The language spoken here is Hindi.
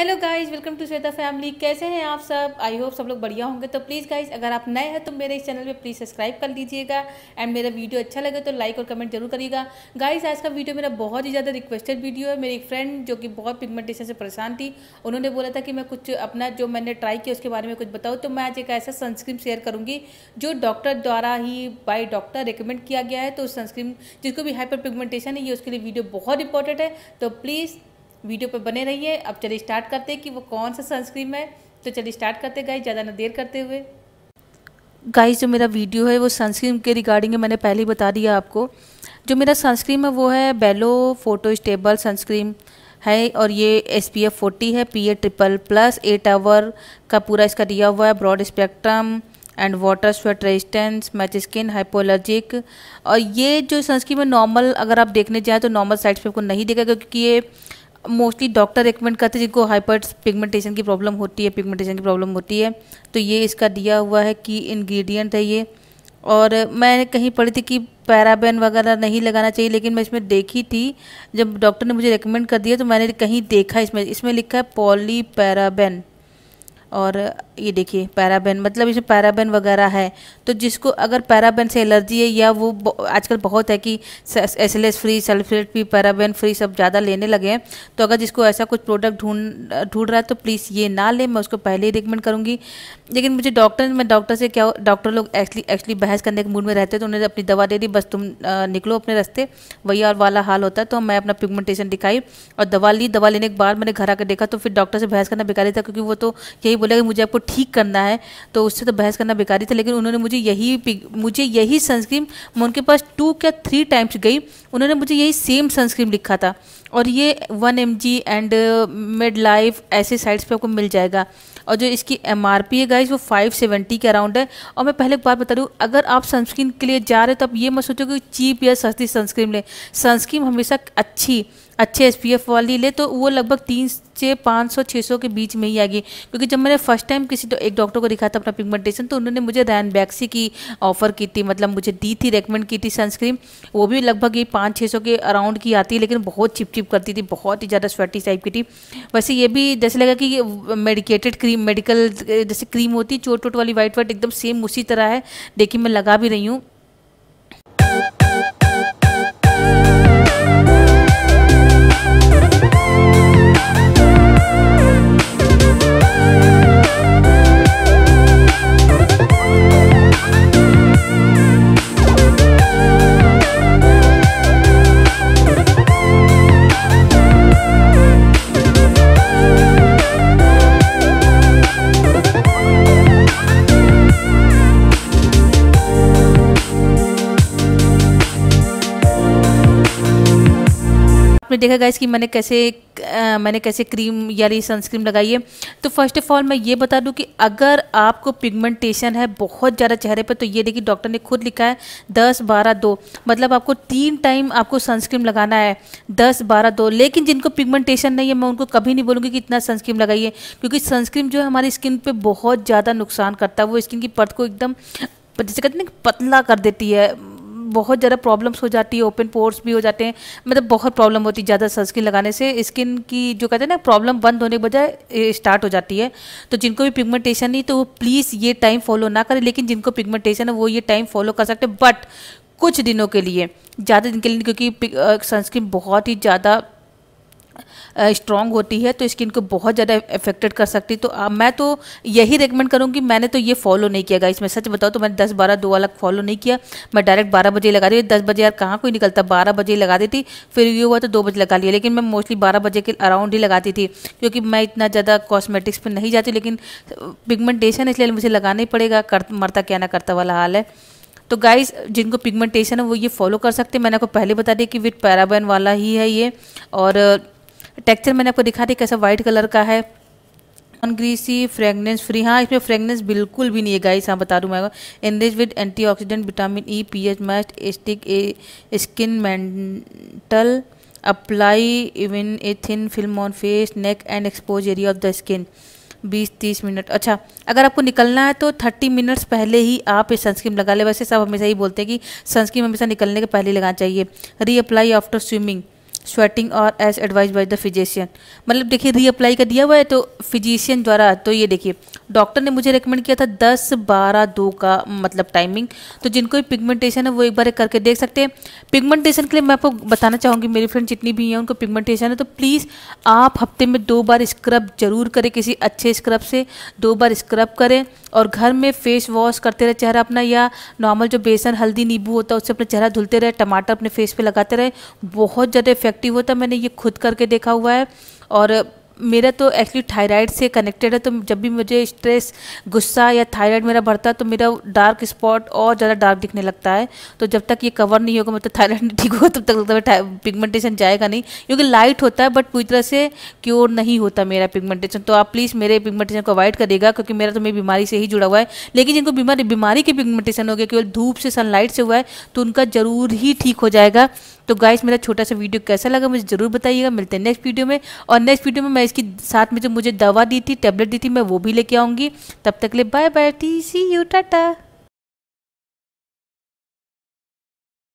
hello guys welcome to Shweta family कैसे हैं आप सब आई होप सब लोग बढ़िया होंगे तो प्लीज़ गाइस अगर आप नए हैं तो मेरे इस चैनल पे प्लीज़ सब्सक्राइब कर लीजिएगा एंड मेरा वीडियो अच्छा लगे तो लाइक और कमेंट जरूर करिएगा गाइस आज का वीडियो मेरा बहुत ही ज़्यादा रिक्वेस्टेड वीडियो है मेरी एक फ्रेंड जो कि बहुत पिगमेंटेशन से परेशान थी उन्होंने बोला था कि मैं कुछ अपना जो मैंने ट्राई किया उसके बारे में कुछ बताऊँ तो मैं आज एक ऐसा सनस्क्रीन शेयर करूँगी जो डॉक्टर द्वारा ही बाई डॉक्टर रिकमेंड किया गया है तो सनस्क्रीन जिसको भी हाइपर पिगमेंटेशन है ये उसके लिए वीडियो बहुत इंपॉर्टेंट है तो प्लीज़ वीडियो पर बने रहिए अब चलिए स्टार्ट करते हैं कि वो कौन सा सनस्क्रीम है तो चलिए स्टार्ट करते गाइज ज़्यादा ना देर करते हुए गाइस जो मेरा वीडियो है वो सनस्क्रीन के रिगार्डिंग मैंने पहले ही बता दिया आपको जो मेरा सनस्क्रीन है वो है बेलो फोटो स्टेबल सनस्क्रीन है और ये एस पी एफ फोर्टी है P A triple plus eight hour का पूरा इसका दिया हुआ है broad spectrum and water sweat resistance match skin hypoallergenic और ये जो सनस्क्रीन है नॉर्मल अगर आप देखने जाएँ तो नॉर्मल साइड्स पर आपको नहीं देखा क्योंकि ये मोस्टली डॉक्टर रिकमेंड करते हैं जिनको हाइपर पिगमेंटेशन की प्रॉब्लम होती है पिगमेंटेशन की प्रॉब्लम होती है तो ये इसका दिया हुआ है कि इंग्रेडिएंट है ये और मैंने कहीं पढ़ी थी कि पैराबेन वगैरह नहीं लगाना चाहिए लेकिन मैं इसमें देखी थी जब डॉक्टर ने मुझे रिकमेंड कर दिया तो मैंने कहीं देखा इसमें इसमें लिखा है पॉली पैराबेन और ये देखिए पैराबेन मतलब इसमें पैराबेन वगैरह है तो जिसको अगर पैराबेन से एलर्जी है या वो आजकल बहुत है कि S L S free sulphate भी पैराबेन फ्री सब ज़्यादा लेने लगे हैं तो अगर जिसको ऐसा कुछ प्रोडक्ट ढूंढ ढूंढ रहा है तो प्लीज़ ये ना लें मैं उसको पहले ही रिकमेंड करूँगी लेकिन मुझे डॉक्टर मैं डॉक्टर से क्या डॉक्टर लोग एक्चुअली एक्चुअली बहस करने के मूड में रहते तो उन्होंने अपनी दवा दे दी बस तुम निकलो अपने रास्ते वही और वाला हाल होता तो मैं अपना पिगमेंटेशन दिखाई और दवा ली दवा लेने के बाद मैंने घर आकर देखा तो फिर डॉक्टर से बहस करना बेकार था क्योंकि वो तो यही बोला कि मुझे आपको ठीक करना है तो उससे तो बहस करना बेकार ही था लेकिन उन्होंने मुझे यही मुझे यही सनस्क्रीन मैं उनके पास टू क्या थ्री टाइम्स गई उन्होंने मुझे यही सेम सनस्क्रीन लिखा था और ये one M G and mid life ऐसे साइट्स पे आपको मिल जाएगा और जो इसकी एम आर पी है गाइज वो फाइव सेवेंटी के अराउंड है और मैं पहले एक बार बता दूँ अगर आप सनस्क्रीन के लिए जा रहे हो तो आप ये मत सोचो कि चीप या सस्ती सनस्क्रीन लें सनस्क्रीन हमेशा अच्छी अच्छे एस वाली ले तो वो लगभग तीन से पाँच सौ छः सौ के बीच में ही आ गई क्योंकि जब मैंने फर्स्ट टाइम किसी तो एक डॉक्टर को दिखाया था अपना पिगमेंटेशन तो उन्होंने मुझे रैन बैक्सी की ऑफ़र की थी मतलब मुझे दी थी रेकमेंड की थी सनस्क्रीन वो भी लगभग ये पाँच छः सौ के अराउंड की आती है लेकिन बहुत चिप चिप करती थी बहुत ही ज़्यादा स्वेटी टाइप की थी वैसे ये भी जैसे लगा कि मेडिकेटेड क्रीम मेडिकल जैसे क्रीम होती है चोट वोट वाली वाइट वाइट एकदम सेम उसी तरह है देखिए मैं लगा भी रही हूँ आपने देखा गया कि मैंने कैसे आ, मैंने कैसे क्रीम यानी सनस्क्रीन लगाई है तो फर्स्ट ऑफ ऑल मैं ये बता दूं कि अगर आपको पिगमेंटेशन है बहुत ज़्यादा चेहरे पर तो ये देखिए डॉक्टर ने खुद लिखा है दस बारह दो मतलब आपको तीन टाइम आपको सनस्क्रीन लगाना है दस बारह दो लेकिन जिनको पिगमेंटेशन नहीं है मैं उनको कभी नहीं बोलूँगी कि इतना सनस्क्रीन लगाइए क्योंकि सनस्क्रीन जो है हमारी स्किन पर बहुत ज़्यादा नुकसान करता है वो स्किन की पर्त को एकदम जैसे कहते हैं पतला कर देती है बहुत ज़्यादा प्रॉब्लम्स हो जाती है ओपन पोर्स भी हो जाते हैं मतलब बहुत प्रॉब्लम होती है ज़्यादा सनस्क्रीन लगाने से स्किन की जो कहते हैं ना प्रॉब्लम बंद होने के बजाय स्टार्ट हो जाती है तो जिनको भी पिगमेंटेशन नहीं तो वो प्लीज़ ये टाइम फॉलो ना करें लेकिन जिनको पिगमेंटेशन है वो ये टाइम फॉलो कर सकते बट कुछ दिनों के लिए ज़्यादा दिन के लिए क्योंकि सनस्क्रीन बहुत ही ज़्यादा स्ट्रॉन्ग होती है तो स्किन को बहुत ज़्यादा इफेक्टेड कर सकती है तो आ, मैं तो यही रिकमेंड करूँगी मैंने तो ये फॉलो नहीं किया गया इसमें सच बताओ तो मैंने दस बारह दो वाला फॉलो नहीं किया मैं डायरेक्ट बारह बजे लगा दी दस बजे यार कहाँ कोई निकलता बारह बजे लगा देती फिर ये हुआ तो दो बजे लगा लिया लेकिन मैं मोस्टली बारह बजे के अराउंड ही लगाती थी क्योंकि मैं इतना ज़्यादा कॉस्मेटिक्स पर नहीं जाती लेकिन पिगमेंटेशन इसलिए मुझे लगाना ही पड़ेगा कर मरता क्या ना करता वाला हाल है तो गाइज जिनको पिगमेंटेशन है वो ये फॉलो कर सकते हैं मैंने आपको पहले बता दिया कि विथ पैराबैन वाला ही है ये और टेक्सचर मैंने आपको दिखा दी कैसा वाइट कलर का है नॉन ग्रीसी फ्रेगनेंस फ्री हाँ इसमें फ्रेगनेंस बिल्कुल भी नहीं है गाइस हाँ बता दूँ मैं enriched with antioxidant vitamin E P H must acidic a skin mantle apply even a thin film on face neck and expose area of the skin बीस तीस मिनट अच्छा अगर आपको निकलना है तो थर्टी मिनट्स पहले ही आप सनस्क्रीन लगा ले वैसे सब हमेशा ही बोलते हैं कि सनस्क्रीन हमेशा निकलने के पहले लगाना चाहिए रीअप्लाई आफ्टर स्विमिंग स्वेटिंग और as advise by the physician मतलब देखिए रीअप्लाई का दिया हुआ है तो फिजिशियन द्वारा तो ये देखिए डॉक्टर ने मुझे रिकमेंड किया था दस बारह दो का मतलब टाइमिंग तो जिनको भी पिगमेंटेशन है वो एक बार एक करके देख सकते हैं पिगमेंटेशन के लिए मैं आपको बताना चाहूँगी मेरी फ्रेंड जितनी भी हैं उनको पिगमेंटेशन है तो प्लीज़ आप हफ्ते में दो बार स्क्रब जरूर करें किसी अच्छे स्क्रब से दो बार स्क्रब करें और घर में फेस वॉश करते रहे चेहरा अपना या नॉर्मल जो बेसन हल्दी नींबू होता है उससे अपना चेहरा धुलते रहे टमाटर अपने फेस पर लगाते रहे बहुत ज़्यादा इफेक्ट इफेक्टिव होता है मैंने ये खुद करके देखा हुआ है और मेरा तो एक्चुअली थायराइड से कनेक्टेड है तो जब भी मुझे स्ट्रेस गुस्सा या थायराइड मेरा बढ़ता है तो मेरा डार्क स्पॉट और ज़्यादा डार्क दिखने लगता है तो जब तक ये कवर नहीं होगा मतलब थायराइड नहीं ठीक होगा तब तक लगता है पिगमेंटेशन जाएगा नहीं क्योंकि लाइट होता है बट पूरी तरह से क्योर नहीं होता मेरा पिगमेंटेशन तो आप प्लीज़ मेरे पिगमेंटेशन को अवॉइड करेगा क्योंकि मेरा तो मेरी बीमारी से ही जुड़ा हुआ है लेकिन जिनको बीमारी बीमारी के पिगमेंटेशन हो गया केवल धूप से सनलाइट से हुआ है तो उनका ज़रूर ही ठीक हो जाएगा तो गाइस मेरा छोटा सा वीडियो कैसा लगा मुझे ज़रूर बताइएगा मिलते हैं नेक्स्ट वीडियो में और नेक्स्ट वीडियो में मैं इसकी साथ में जो मुझे दवा दी थी टैबलेट दी थी मैं वो भी लेके आऊँगी तब तक ले bye bye T C you Tata